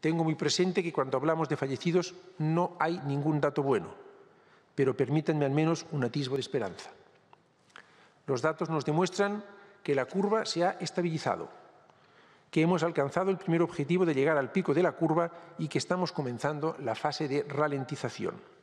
Tengo muy presente que cuando hablamos de fallecidos no hay ningún dato bueno, pero permítanme al menos un atisbo de esperanza. Los datos nos demuestran que la curva se ha estabilizado, que hemos alcanzado el primer objetivo de llegar al pico de la curva y que estamos comenzando la fase de ralentización.